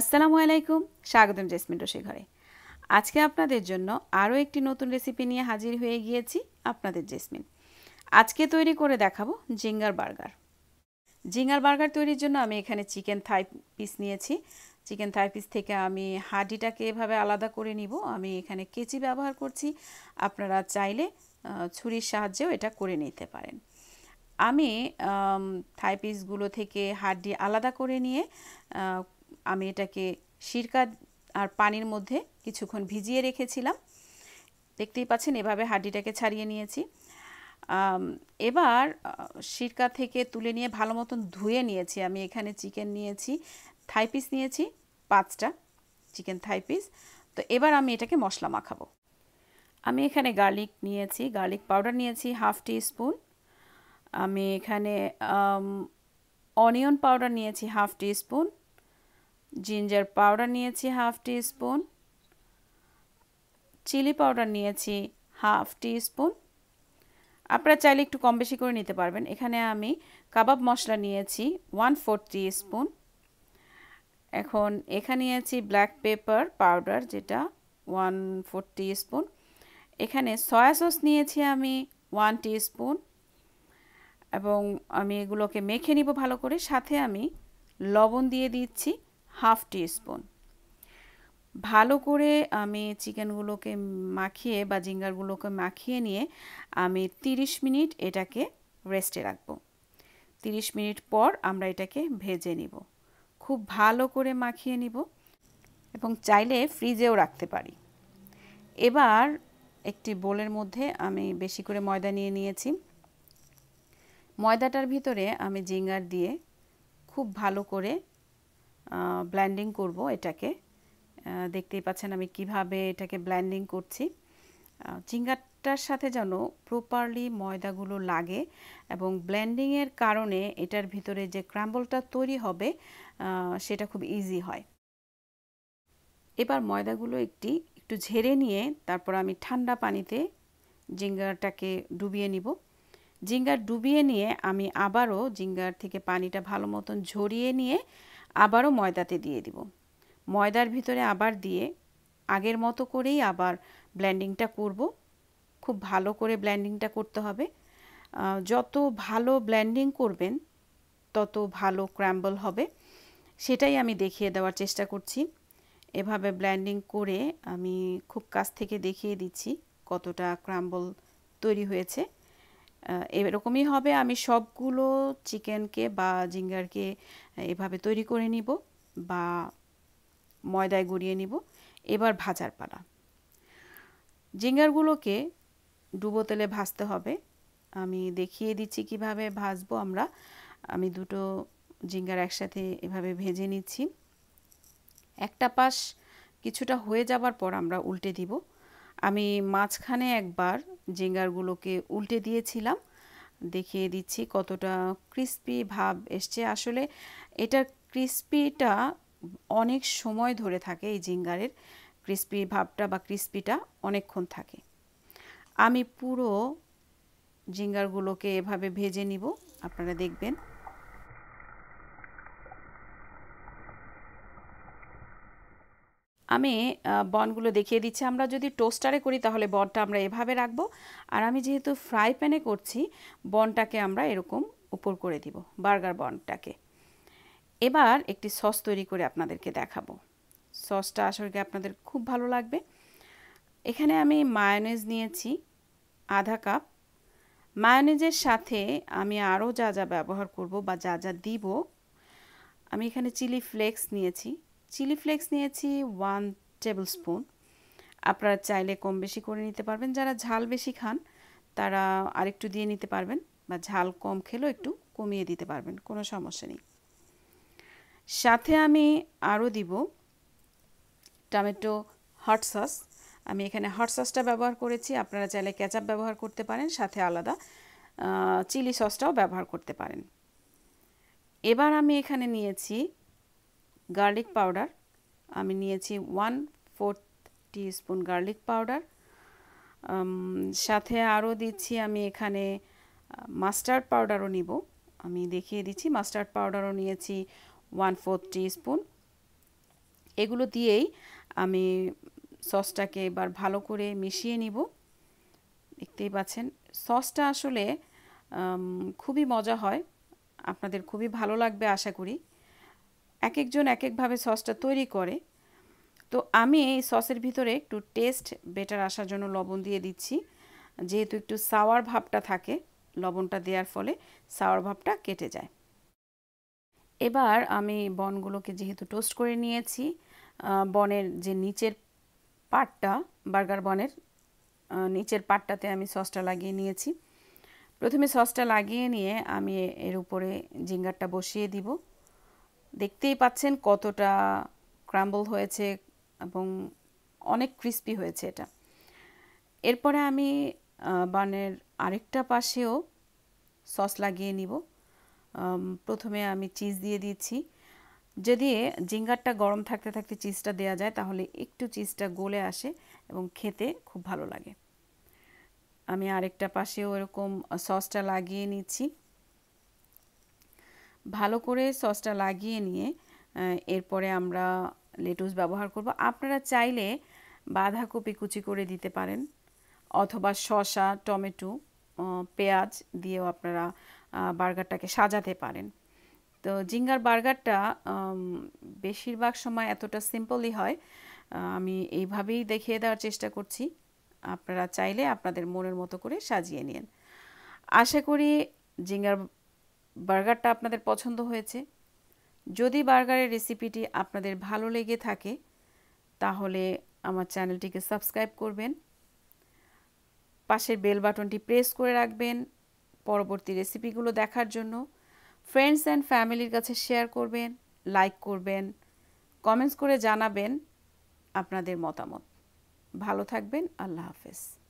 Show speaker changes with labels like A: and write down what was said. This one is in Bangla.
A: আসসালামু আলাইকুম স্বাগতম জেসমিন রোশে ঘরে আজকে আপনাদের জন্য আরও একটি নতুন রেসিপি নিয়ে হাজির হয়ে গিয়েছি আপনাদের জেসমিন আজকে তৈরি করে দেখাবো জিঙ্গার বার্গার জিঙ্গার বার্গার তৈরির জন্য আমি এখানে চিকেন থাই পিস নিয়েছি চিকেন থাই পিস থেকে আমি হাডিটাকে এভাবে আলাদা করে নিব আমি এখানে কেচি ব্যবহার করছি আপনারা চাইলে ছুরির সাহায্যেও এটা করে নিতে পারেন আমি থাই পিসগুলো থেকে হাড্ডি আলাদা করে নিয়ে আমি এটাকে সিরকা আর পানির মধ্যে কিছুক্ষণ ভিজিয়ে রেখেছিলাম দেখতেই পাচ্ছেন এভাবে হাড্ডিটাকে ছাড়িয়ে নিয়েছি এবার সিরকা থেকে তুলে নিয়ে ভালো মতন ধুয়ে নিয়েছি আমি এখানে চিকেন নিয়েছি থাই পিস নিয়েছি পাঁচটা চিকেন থাই পিস তো এবার আমি এটাকে মশলা মাখাবো আমি এখানে গার্লিক নিয়েছি গার্লিক পাউডার নিয়েছি হাফ টি স্পুন আমি এখানে অনিয়ন পাউডার নিয়েছি half teaspoon ginger powder নিয়েছি half teaspoon chilli powder নিয়েছি হাফ টি স্পুন আপনারা চাইলে একটু কম বেশি করে নিতে পারবেন এখানে আমি কাবাব মশলা নিয়েছি ওয়ান ফোর টি স্পুন এখন এখানে নিয়েছি ব্ল্যাক পেপার পাউডার যেটা ওয়ান ফোর টি স্পুন এখানে সয়া সস নিয়েছি আমি ওয়ান টি স্পুন এবং আমি এগুলোকে মেখে নিব ভালো করে সাথে আমি লবণ দিয়ে দিচ্ছি হাফ টিস্পুন ভালো করে আমি চিকেনগুলোকে মাখিয়ে বা জিঙ্গারগুলোকে মাখিয়ে নিয়ে আমি 30 মিনিট এটাকে রেস্টে রাখবো 30 মিনিট পর আমরা এটাকে ভেজে নিব খুব ভালো করে মাখিয়ে নিব এবং চাইলে ফ্রিজেও রাখতে পারি এবার একটি বোলের মধ্যে আমি বেশি করে ময়দা নিয়ে নিয়েছি ময়দাটার ভিতরে আমি জিঙ্গার দিয়ে খুব ভালো করে ব্ল্যান্ডিং করব এটাকে দেখতেই পাচ্ছেন আমি কিভাবে এটাকে ব্ল্যান্ডিং করছি চিংড়াটার সাথে যেন প্রপারলি ময়দাগুলো লাগে এবং ব্ল্যান্ডিংয়ের কারণে এটার ভিতরে যে ক্র্যাম্বলটা তৈরি হবে সেটা খুব ইজি হয় এবার ময়দাগুলো একটি একটু ঝেড়ে নিয়ে তারপর আমি ঠান্ডা পানিতে জিঙ্গারটাকে ডুবিয়ে নিব জিঙ্গার ডুবিয়ে নিয়ে আমি আবারও জিঙ্গার থেকে পানিটা ভালো মতন ঝরিয়ে নিয়ে আবারও ময়দাতে দিয়ে দিব ময়দার ভিতরে আবার দিয়ে আগের মতো করেই আবার ব্ল্যান্ডিংটা করব খুব ভালো করে ব্ল্যান্ডিংটা করতে হবে যত ভালো ব্ল্যান্ডিং করবেন তত ভালো ক্র্যাম্বল হবে সেটাই আমি দেখিয়ে দেওয়ার চেষ্টা করছি এভাবে ব্ল্যান্ডিং করে আমি খুব কাছ থেকে দেখিয়ে দিচ্ছি কতটা ক্রাম্বল তৈরি হয়েছে এরকমই হবে আমি সবগুলো চিকেনকে বা জিঙ্গারকে এভাবে তৈরি করে নিব বা ময়দায় গড়িয়ে নিব এবার ভাজার পালা জিঙ্গারগুলোকে ডুবো তেলে ভাজতে হবে আমি দেখিয়ে দিচ্ছি কিভাবে ভাজবো আমরা আমি দুটো জিঙ্গার একসাথে এভাবে ভেজে নিচ্ছি একটা পাশ কিছুটা হয়ে যাবার পর আমরা উল্টে দিব আমি মাঝখানে একবার জিঙ্গারগুলোকে উল্টে দিয়েছিলাম দেখিয়ে দিচ্ছি কতটা ক্রিস্পি ভাব এসছে আসলে এটার ক্রিস্পিটা অনেক সময় ধরে থাকে এই জিঙ্গারের ক্রিস্পি ভাবটা বা ক্রিস্পিটা অনেকক্ষণ থাকে আমি পুরো জিঙ্গারগুলোকে এভাবে ভেজে নিব আপনারা দেখবেন আমি বনগুলো দেখিয়ে দিচ্ছি আমরা যদি টোস্টারে করি তাহলে বনটা আমরা এভাবে রাখবো আর আমি যেহেতু ফ্রাই প্যানে করছি বনটাকে আমরা এরকম উপর করে দিব বার্গার বনটাকে এবার একটি সস তৈরি করে আপনাদেরকে দেখাবো সসটা আসলে আপনাদের খুব ভালো লাগবে এখানে আমি মায়োনেজ নিয়েছি আধা কাপ মায়োনেজের সাথে আমি আরও যা যা ব্যবহার করব বা যা যা দিব আমি এখানে চিলি ফ্লেক্স নিয়েছি চিলি ফ্লেক্স নিয়েছি ওয়ান টেবিল স্পুন আপনারা চাইলে কম বেশি করে নিতে পারবেন যারা ঝাল বেশি খান তারা আরেকটু দিয়ে নিতে পারবেন বা ঝাল কম খেলেও একটু কমিয়ে দিতে পারবেন কোনো সমস্যা নেই সাথে আমি আরও দিব টমেটো হট সস আমি এখানে হট সসটা ব্যবহার করেছি আপনারা চাইলে ক্যাচাপ ব্যবহার করতে পারেন সাথে আলাদা চিলি সসটাও ব্যবহার করতে পারেন এবার আমি এখানে নিয়েছি গার্লিক পাউডার আমি নিয়েছি one fourth spoon garlic powder সাথে আরও দিচ্ছি আমি এখানে মাস্টার্ড পাউডারও নিব আমি দেখিয়ে দিচ্ছি মাস্টার্ড পাউডারও নিয়েছি ওয়ান ফোর্থ স্পুন এগুলো দিয়েই আমি সসটাকে এবার ভালো করে মিশিয়ে নিব দেখতেই পাচ্ছেন সসটা আসলে খুবই মজা হয় আপনাদের খুবই ভালো লাগবে আশা করি এক একজন এক একভাবে সসটা তৈরি করে তো আমি এই সসের ভিতরে একটু টেস্ট বেটার আসার জন্য লবণ দিয়ে দিচ্ছি যেহেতু একটু সাওয়ার ভাবটা থাকে লবণটা দেওয়ার ফলে সাওয়ার ভাবটা কেটে যায় এবার আমি বনগুলোকে যেহেতু টোস্ট করে নিয়েছি বনের যে নিচের পাটটা বার্গার বনের নিচের পাটটাতে আমি সসটা লাগিয়ে নিয়েছি প্রথমে সসটা লাগিয়ে নিয়ে আমি এর উপরে জিঙ্গারটা বসিয়ে দিব দেখতেই পাচ্ছেন কতটা ক্রাম্বল হয়েছে এবং অনেক ক্রিস্পি হয়েছে এটা এরপরে আমি বানের আরেকটা পাশেও সস লাগিয়ে নিব প্রথমে আমি চিজ দিয়ে দিচ্ছি যদি জিঙ্গারটা গরম থাকতে থাকতে চিজটা দেওয়া যায় তাহলে একটু চিজটা গলে আসে এবং খেতে খুব ভালো লাগে আমি আরেকটা পাশেও এরকম সসটা লাগিয়ে নিচ্ছি ভালো করে সসটা লাগিয়ে নিয়ে এরপরে আমরা লেটুস ব্যবহার করব আপনারা চাইলে বাঁধাকপি কুচি করে দিতে পারেন অথবা শসা টমেটো পেঁয়াজ দিয়েও আপনারা বার্গারটাকে সাজাতে পারেন তো জিঙ্গার বার্গারটা বেশিরভাগ সময় এতটা সিম্পলই হয় আমি এইভাবেই দেখিয়ে দেওয়ার চেষ্টা করছি আপনারা চাইলে আপনাদের মনের মতো করে সাজিয়ে নিন আশা করি জিঙ্গার বার্গারটা আপনাদের পছন্দ হয়েছে যদি বার্গারের রেসিপিটি আপনাদের ভালো লেগে থাকে তাহলে আমার চ্যানেলটিকে সাবস্ক্রাইব করবেন পাশের বেল বাটনটি প্রেস করে রাখবেন পরবর্তী রেসিপিগুলো দেখার জন্য ফ্রেন্ডস অ্যান্ড ফ্যামিলির কাছে শেয়ার করবেন লাইক করবেন কমেন্টস করে জানাবেন আপনাদের মতামত ভালো থাকবেন আল্লাহ হাফেজ